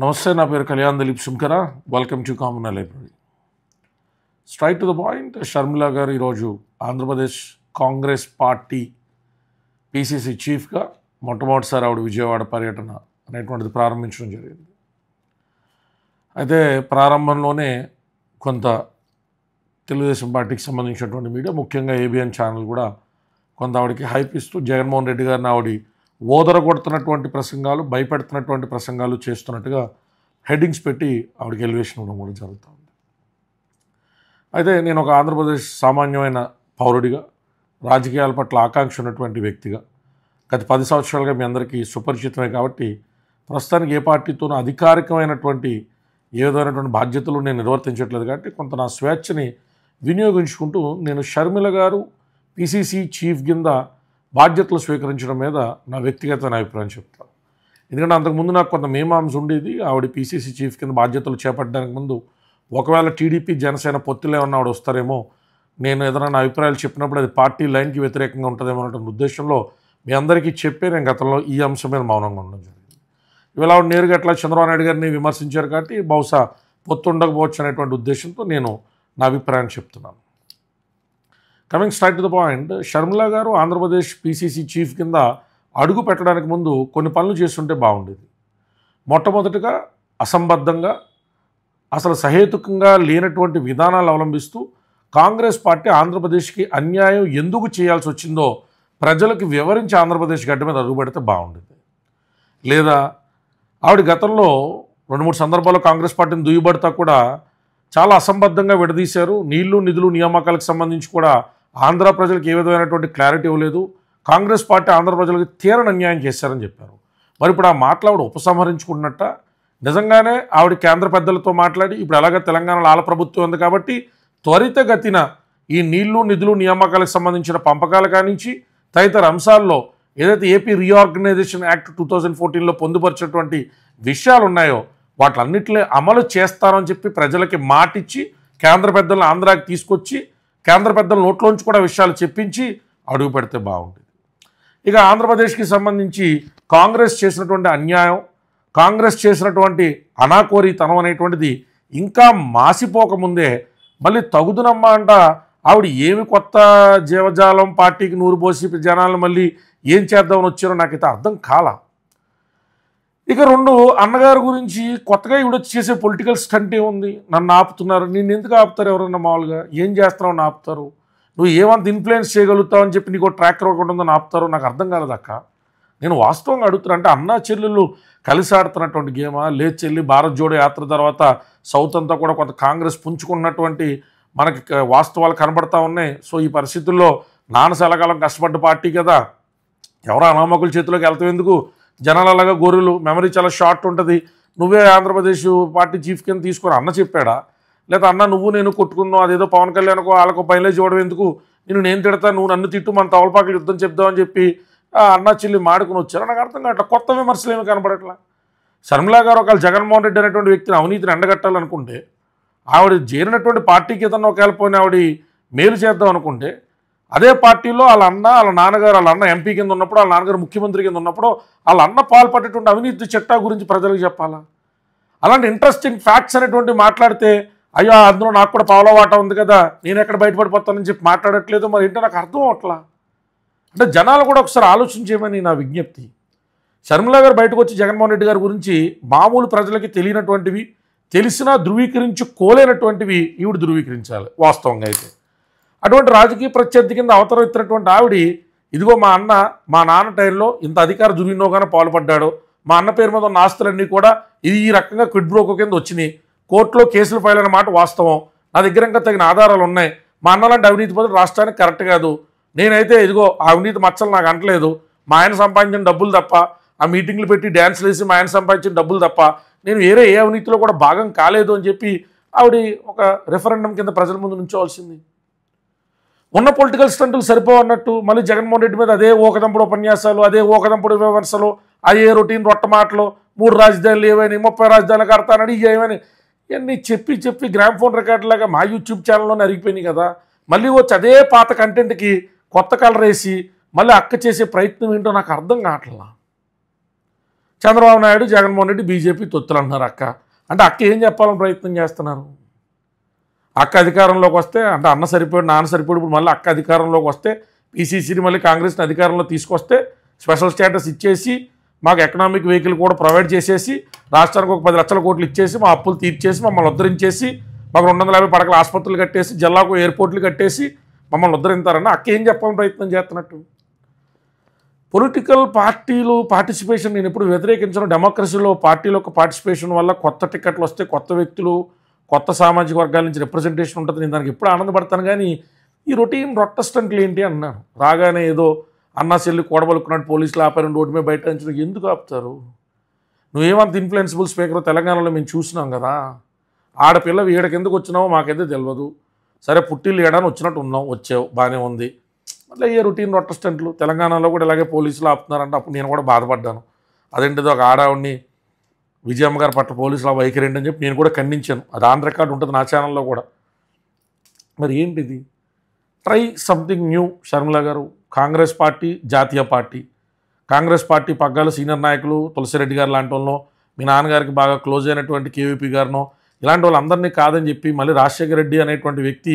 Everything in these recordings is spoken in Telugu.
నమస్తే నా పేరు Kalyan Dilip Shunkara welcome to common library straight to the point Sharmila garu ఈరోజు ఆంధ్రప్రదేశ్ కాంగ్రెస్ పార్టీ పీసీసీ చీఫ్గా మొట్టమొదటిసారి ఆవిడ విజయవాడ పర్యటన అనేటువంటిది ప్రారంభించడం జరిగింది అయితే ప్రారంభంలోనే కొంత తెలుగుదేశం పార్టీకి సంబంధించినటువంటి మీడియా ముఖ్యంగా ఏబిఎన్ ఛానల్ కూడా కొంత ఆవిడకి హైప్ ఇస్తూ జగన్మోహన్ రెడ్డి గారిని ఆవిడ ఓదరగొడుతున్నటువంటి ప్రసంగాలు భయపెడుతున్నటువంటి ప్రసంగాలు చేస్తున్నట్టుగా హెడ్డింగ్స్ పెట్టి ఆవిడకి ఎలివేషన్ ఇవ్వడం కూడా జరుగుతూ ఉంది అయితే నేను ఒక ఆంధ్రప్రదేశ్ సామాన్యమైన పౌరుడిగా రాజకీయాల పట్ల ఆకాంక్ష ఉన్నటువంటి వ్యక్తిగా గత పది సంవత్సరాలుగా మీ అందరికీ సుపరిచితమే కాబట్టి ప్రస్తుతానికి ఏ పార్టీతోనూ అధికారికమైనటువంటి ఏ విధమైనటువంటి బాధ్యతలు నేను నిర్వర్తించట్లేదు కాబట్టి కొంత నా స్వేచ్ఛని వినియోగించుకుంటూ నేను షర్మిల గారు పిసిసి చీఫ్ కింద బాధ్యతలు స్వీకరించడం మీద నా వ్యక్తిగత అభిప్రాయం చెప్తాను ఎందుకంటే అంతకుముందు నాకు కొంత మేమాంస్ ఉండేది ఆవిడ పీసీసీ చీఫ్ కింద బాధ్యతలు చేపట్టడానికి ముందు ఒకవేళ టీడీపీ జనసేన పొత్తులే ఉన్న ఆవిడ వస్తారేమో నేను ఏదైనా నా అభిప్రాయాలు చెప్పినప్పుడు అది పార్టీ లైన్కి వ్యతిరేకంగా ఉంటుందేమో అనే ఉద్దేశంలో మీ అందరికీ చెప్పే నేను గతంలో ఈ అంశం మీద మౌనంగా ఉండడం జరిగింది ఇవాళ ఆవిడ నేరుగా ఎట్లా చంద్రబాబు నాయుడు గారిని విమర్శించారు కాబట్టి బహుశా పొత్తు ఉండకపోవచ్చు అనేటువంటి ఉద్దేశంతో నేను నా అభిప్రాయం చెప్తున్నాను coming start to the point Sharmila garu Andhra Pradesh PCC chief కింద అడుగు పెట్టడానికి ముందు కొన్ని పనులు చేస్తుంటే బాగుండేది మొట్టమొదటిగా అసంబద్ధంగా అసలు సహేతుకంగా లేనటువంటి విధానాలు అవలంబిస్తూ కాంగ్రెస్ పార్టీ ఆంధ్రప్రదేశ్కి అన్యాయం ఎందుకు చేయాల్సి వచ్చిందో ప్రజలకు వివరించి ఆంధ్రప్రదేశ్ గడ్డ మీద అడుగుపెడితే బాగుండేది లేదా ఆవిడ గతంలో రెండు మూడు సందర్భాల్లో కాంగ్రెస్ పార్టీని దుయ్యబడతా కూడా చాలా అసంబద్ధంగా విడదీశారు నీళ్లు నిధులు నియామకాలకు సంబంధించి కూడా ఆంధ్ర ప్రజలకు ఏ విధమైనటువంటి క్లారిటీ ఇవ్వలేదు కాంగ్రెస్ పార్టీ ఆంధ్ర ప్రజలకు తీరని అన్యాయం చేశారని చెప్పారు మరి ఇప్పుడు ఆ మాటలు ఆవిడ ఉపసంహరించుకున్నట్ట నిజంగానే ఆవిడ కేంద్ర పెద్దలతో మాట్లాడి ఇప్పుడు ఎలాగో తెలంగాణలో ఆల ప్రభుత్వం ఉంది కాబట్టి త్వరితగతిన ఈ నీళ్లు నిధులు నియామకాలకు సంబంధించిన పంపకాల కానించి తదితర అంశాల్లో ఏదైతే AP reorganisation act two thousand ఫోర్టీన్లో పొందుపరిచినటువంటి విషయాలు ఉన్నాయో అన్నింటినీ అమలు చేస్తారని చెప్పి ప్రజలకి మాటిచ్చి కేంద్ర పెద్దలను ఆంధ్రాకి తీసుకొచ్చి కేంద్ర పెద్దల నోట్లోంచి కూడా విషయాలు చెప్పించి అడుగు పెడితే బాగుంటుంది ఇక ఆంధ్రప్రదేశ్కి సంబంధించి కాంగ్రెస్ చేసినటువంటి అన్యాయం కాంగ్రెస్ చేసినటువంటి అనాకోరితనం అనేటువంటిది ఇంకా మాసిపోకముందే మళ్ళీ తగుదునమ్మ అంట ఆవిడ ఏమి కొత్త జీవజాలం పార్టీకి నూరు పోసి జనాలను మళ్ళీ ఏం చేద్దామని వచ్చారో నాకైతే అర్థం కాలా ఇక రెండు అన్నగారి గురించి కొత్తగా వచ్చి చేసే పొలిటికల్ స్టంట్ ఏముంది నన్ను ఆపుతున్నారు నేను ఎందుకు ఆపుతారు ఎవరన్నా మామూలుగా ఏం చేస్తున్నావు అని ఆపుతారు నువ్వు ఏమంత ఇన్ఫ్లుయెన్స్ చేయగలుగుతావు అని చెప్పి నీకు ట్రాక్ ఒకటి ఉందని ఆపుతారు నాకు అర్థం కాలేదక్క నేను వాస్తవంగా అడుగుతున్నా అంటే అన్నా చెల్లెళ్ళు కలిసి ఆడుతున్నటువంటి గేమా లేదు చెల్లి భారత్ జోడో యాత్ర తర్వాత సౌత్ అంతా కూడా కొంత కాంగ్రెస్ పుంజుకున్నటువంటి మనకి వాస్తవాలు కనబడతా ఉన్నాయి సో ఈ పరిస్థితుల్లో నాన్న సెలకాలం కష్టపడ్డ పార్టీ కదా ఎవరో అనామకుల చేతిలోకి వెళ్తాం ఎందుకు జనాలు గొర్రెలు మెమరీ చాలా షార్ట్ ఉంటుంది నువ్వే ఆంధ్రప్రదేశ్ పార్టీ చీఫ్ కింద తీసుకుని అన్న చెప్పాడా లేదా అన్న నువ్వు నేను కొట్టుకున్నావు అదేదో పవన్ కళ్యాణ్కు వాళ్ళకు మైలేజ్ ఇవ్వడం ఎందుకు నేను నేను తిడతా నువ్వు నన్ను తిట్టు మన తవలపాకలు యుద్ధం చెప్దామని చెప్పి అన్న చెల్లి మాడుకుని వచ్చారు నాకు అర్థం కావట్లా కొత్త విమర్శలు ఏమి కనపడట్లా శర్మిలా గారు ఒకవేళ జగన్మోహన్ రెడ్డి అనేటువంటి వ్యక్తిని అవినీతిని ఎండగట్టాలనుకుంటే ఆవిడ చేరినటువంటి పార్టీకి ఏదన్నా ఒకవేళ పోయిన ఆవిడ మేలు చేద్దాం అనుకుంటే అదే పార్టీలో వాళ్ళ అన్న వాళ్ళ నాన్నగారు వాళ్ళ అన్న ఎంపీ కింద ఉన్నప్పుడు వాళ్ళ నాన్నగారు ముఖ్యమంత్రి కింద ఉన్నప్పుడు వాళ్ళ అన్న పాల్పడేటువంటి అవినీతి చట్టా గురించి ప్రజలకు చెప్పాలా అలాంటి ఇంట్రెస్టింగ్ ఫ్యాక్ట్స్ అనేటువంటి మాట్లాడితే అయ్యో అందులో నాకు కూడా పావులవాట ఉంది కదా నేను ఎక్కడ బయటపడిపోతానని చెప్పి మాట్లాడట్లేదు మరి ఏంటో నాకు అర్థం అవట్లా అంటే జనాలు కూడా ఒకసారి ఆలోచించేమని నా విజ్ఞప్తి శర్మిల గారు బయటకు వచ్చి జగన్మోహన్ రెడ్డి గారి గురించి మామూలు ప్రజలకి తెలియనటువంటివి తెలిసినా ధృవీకరించుకోలేనటువంటివి ఈవిడ ధృవీకరించాలి వాస్తవంగా అయితే అటువంటి రాజకీయ ప్రత్యర్థి కింద అవతరించినటువంటి ఆవిడ ఇదిగో మా అన్న మా నాన్న టైంలో ఇంత అధికార దుర్వినియోగాన పాల్పడ్డాడు మా అన్న పేరు మీద ఉన్న ఆస్తులన్నీ కూడా ఇది ఈ రకంగా క్విడ్ బ్రోకో కింద వచ్చినాయి కోర్టులో కేసులు ఫైల్ అన్నమాట వాస్తవం నా దగ్గర ఇంకా తగిన ఆధారాలు ఉన్నాయి మా అన్న లాంటి అవినీతి పనులు రాష్ట్రానికి కరెక్ట్ కాదు నేనైతే ఇదిగో ఆ అవినీతి మచ్చలు నాకు అంటలేదు మా ఆయన సంపాదించిన డబ్బులు తప్ప ఆ మీటింగ్లు పెట్టి డ్యాన్స్లు వేసి మా ఆయన సంపాదించిన డబ్బులు తప్ప నేను వేరే ఏ అవినీతిలో కూడా భాగం కాలేదు అని చెప్పి ఆవిడ ఒక రెఫరెండం కింద ప్రజల ముందు నుంచోవాల్సింది ఉన్న పొలిటికల్ స్టంటులు సరిపోవన్నట్టు మళ్ళీ జగన్మోహన్ రెడ్డి మీద అదే ఓకదంపుడు ఉపన్యాసాలు అదే ఓకదంపుడు విమర్శలు అదే రొటీన్ రొట్టమాటలు మూడు రాజధానులు ఏమైనా ముప్పై రాజధానులు కడతానని ఏమైనా ఇవన్నీ చెప్పి చెప్పి గ్రామ్ ఫోన్ రికార్డులాగా మా యూట్యూబ్ ఛానల్లోనే అరిగిపోయినాయి కదా మళ్ళీ వచ్చి అదే పాత కంటెంట్కి కొత్త కలర్ వేసి మళ్ళీ అక్క చేసే ప్రయత్నం ఏంటో నాకు అర్థం కావట్లా చంద్రబాబు నాయుడు జగన్మోహన్ రెడ్డి బీజేపీ తొత్తులు అంటున్నారు అక్క అంటే అక్క ఏం చెప్పాలని ప్రయత్నం చేస్తున్నారు అక్క అధికారంలోకి వస్తే అంటే అన్న సరిపోయాడు నాన్న సరిపోయాడు ఇప్పుడు మళ్ళీ అక్క అధికారంలోకి వస్తే పీసీసీని మళ్ళీ కాంగ్రెస్ని అధికారంలో తీసుకొస్తే స్పెషల్ స్టేటస్ ఇచ్చేసి మాకు ఎకనామిక్ వెహికల్ కూడా ప్రొవైడ్ చేసేసి రాష్ట్రానికి ఒక పది లక్షల కోట్లు ఇచ్చేసి మా అప్పులు తీర్చేసి మమ్మల్ని ఉద్ధరించేసి మాకు రెండు వందల యాభై పడకల ఆసుపత్రులు కట్టేసి జిల్లాకు ఎయిర్పోర్ట్లు కట్టేసి మమ్మల్ని ఉద్ధరించారని అక్క ఏం చెప్పాలని ప్రయత్నం చేస్తున్నట్టు పొలిటికల్ పార్టీలు పార్టిసిపేషన్ నేను ఎప్పుడు వ్యతిరేకించను డెమోక్రసీలో పార్టీలో ఒక పార్టిసిపేషన్ వల్ల కొత్త టికెట్లు వస్తే కొత్త వ్యక్తులు కొత్త సామాజిక వర్గాల నుంచి రిప్రజెంటేషన్ ఉంటుంది నేను దానికి ఎప్పుడు ఆనందపడతాను కానీ ఈ రొటీన్ రొట్టస్టంట్లు ఏంటి అన్నాను రాగానే ఏదో అన్నా చెల్లి కూడబలుకున్నాడు పోలీసులు ఆపారు రోడ్డు మీద బయట నుంచి ఎందుకు ఆపుతారు నువ్వేమంత ఇన్ఫ్లుయెన్సిబుల్ స్పీకర్ తెలంగాణలో మేము చూసినాం కదా ఆడపిల్ల వీడకి ఎందుకు వచ్చినావో మాకైతే తెలియదు సరే పుట్టిల్లు ఏడాని వచ్చినట్టు ఉన్నాం వచ్చావు బాగానే ఉంది మళ్ళీ ఏ రొటీన్ రొట్టస్టెంట్లు తెలంగాణలో కూడా ఇలాగే పోలీసులు ఆపుతున్నారంటే అప్పుడు నేను కూడా బాధపడ్డాను అదేంటిదో ఒక ఆడావుడిని విజయమ్మ గారి పట్ల ఆ వైఖరి ఏంటని చెప్పి నేను కూడా ఖండించాను అది ఆన్ రికార్డ్ ఉంటుంది నా ఛానల్లో కూడా మరి ఏంటిది try something new Sharmila garu Congress party జాతీయ పార్టీ కాంగ్రెస్ పార్టీ పగ్గాలు సీనియర్ నాయకులు తులసిరెడ్డి గారు లాంటి వాళ్ళనో మీ నాన్నగారికి బాగా క్లోజ్ అయినటువంటి కేవీపీ గారినో ఇలాంటి వాళ్ళందరినీ కాదని చెప్పి మళ్ళీ రాజశేఖర రెడ్డి అనేటువంటి వ్యక్తి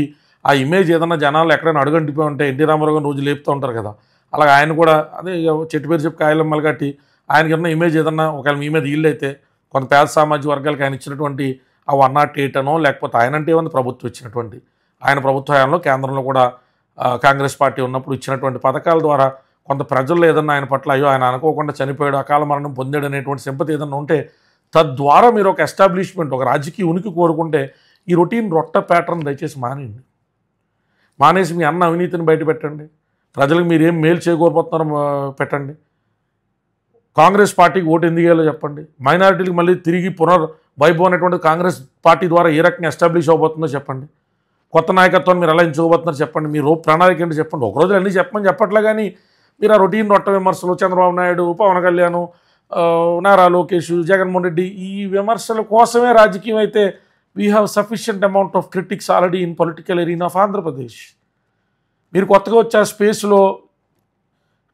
ఆ ఇమేజ్ ఏదన్నా జనాలు ఎక్కడైనా అడుగంటిపోయి ఉంటే ఎన్టీ రామారావు రోజు లేపుతూ ఉంటారు కదా అలాగే ఆయన కూడా అదే చెట్టు పేరు చెప్పి కాయలమ్మలు కట్టి ఆయనకి ఉన్న ఇమేజ్ ఏదన్నా ఒకవేళ మీ మీద ఈల్డ్ అయితే కొంత పేద సామాజిక వర్గాలకు ఆయన ఇచ్చినటువంటి ఆ వన్ నాట్ ఎయిట్ అనో లేకపోతే ఆయనంటే ఏమన్నా ప్రభుత్వం ఇచ్చినటువంటి ఆయన ప్రభుత్వ హయాంలో కేంద్రంలో కూడా కాంగ్రెస్ పార్టీ ఉన్నప్పుడు ఇచ్చినటువంటి పథకాల ద్వారా కొంత ప్రజలు ఏదన్నా ఆయన పట్ల అయ్యో ఆయన అనుకోకుండా చనిపోయాడు అకాల మరణం పొందాడు అనేటువంటి సింపతి ఏదన్నా ఉంటే తద్వారా మీరు ఒక ఎస్టాబ్లిష్మెంట్ ఒక రాజకీయ ఉనికి కోరుకుంటే ఈ రొటీన్ రొట్ట ప్యాటర్న్ దయచేసి మానేయండి మానేసి మీ అన్న అవినీతిని బయట పెట్టండి ప్రజలకు మీరేం మేలు చేయకూరబోతున్నారో పెట్టండి కాంగ్రెస్ పార్టీకి ఓటు ఎందుకు వేయాలో చెప్పండి మైనారిటీలకు మళ్ళీ తిరిగి పునర్ వైభవం అనేటువంటి కాంగ్రెస్ పార్టీ ద్వారా ఏ రకంగా ఎస్టాబ్లిష్ అవ్వబోతుందో చెప్పండి కొత్త నాయకత్వాన్ని మీరు ఎలా ఎంచుకోబోతున్నారు చెప్పండి మీరు ప్రణాళిక ఏంటి చెప్పండి ఒకరోజు అన్నీ చెప్పండి చెప్పట్లే కానీ మీరు ఆ రొటీన్ రొట్ట విమర్శలు చంద్రబాబు నాయుడు పవన్ కళ్యాణ్ నారా లోకేష్ జగన్మోహన్ రెడ్డి ఈ విమర్శల కోసమే రాజకీయం అయితే we have sufficient amount of critics already in political arena of Andhra Pradesh మీరు కొత్తగా వచ్చే స్పేస్లో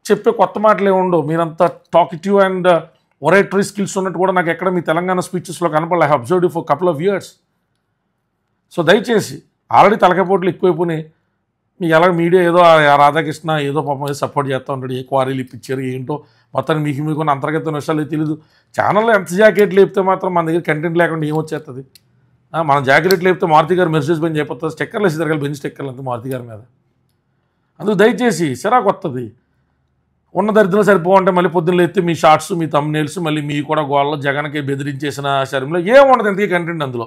చెప్పే కొత్త మాటలే ఉండవు మీరంతా టాకిటివ్ అండ్ ఒరేటరీ స్కిల్స్ ఉన్నట్టు కూడా నాకు ఎక్కడ మీ తెలంగాణ స్పీచెస్లో కనపడలే I observe for couple of years so దయచేసి ఆల్రెడీ తలకపోట్లు ఎక్కువైపోయినాయి మీ ఎలాగ మీడియా ఏదో రాధాకృష్ణ ఏదో పాపం ఏదో సపోర్ట్ చేస్తూ ఉంటాడు ఏ క్వారీలు ఇప్పించారు ఏంటో మొత్తాన్ని మీకు మీకు అంతర్గత విషయాలు తెలియదు ఛానల్లో ఎంత జాకెట్లు లేపితే మాత్రం మన దగ్గర కంటెంట్ లేకుండా ఏమొచ్చేస్తుంది మన జాకెట్లు లేపితే మారుతి గారు మెసేజ్ పని చేయకపోతే స్టెక్కర్లు వేసి తిరగాలి బెంచ్ స్టెక్కర్లు అంతా మారుతి గారి మీద అందుకు దయచేసి సరే కొత్తది ఉన్న దరిద్రం సరిపోవంటే మళ్ళీ పొద్దున్న ఎత్తి మీ షార్ట్స్ మీ తమ్నేల్స్ మళ్ళీ మీ కూడా గోళ్ళ జగన్కి బెదిరించేసిన శరీరంలో ఏం ఉండదు ఇంతకీ కంటెంట్ అందులో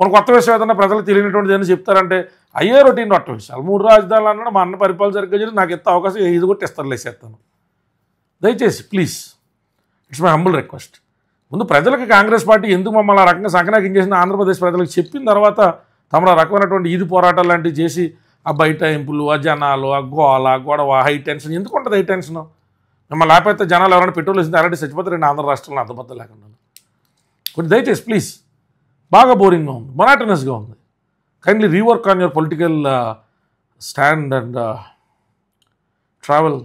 మన కొత్త విషయం ఏదైనా ప్రజలు తెలియనటువంటిది ఏదైనా చెప్తారంటే అయ్యే రొటీన్ కొత్త విషయాలు మూడు రాజధానులు అన్నాడు మా అన్న పరిపాలన సరిగ్గా చేసి నాకు ఎంత అవకాశం ఇది కూడా ఇస్తారు లేసేస్తాను దయచేసి please it's my humble request ముందు ప్రజలకు కాంగ్రెస్ పార్టీ ఎందుకు మమ్మల్ని ఆ రకంగా సంకనాకం చేసిన ఆంధ్రప్రదేశ్ ప్రజలకు చెప్పిన తర్వాత తమ రకమైనటువంటి ఇది పోరాటాలు లాంటివి చేసి ఆ బయట ఇంపులు ఆ జనాలు ఆ గోల గొడవ హై టెన్షన్ ఎందుకు ఉంటుంది హై టెన్షన్ మిమ్మల్ని లేకపోతే జనాలు ఎవరైనా పెట్రోల్ వేసింది అలాంటి చచ్చిపోతారు రెండు ఆంధ్ర రాష్ట్రంలో అర్థమత లేకుండా కొంచెం దయచేసి ప్లీజ్ బాగా బోరింగ్గా ఉంది మొనాటనస్గా ఉంది kindly rework on your political stand and travel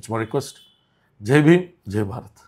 it's my request జై భీమ్ జై భారత్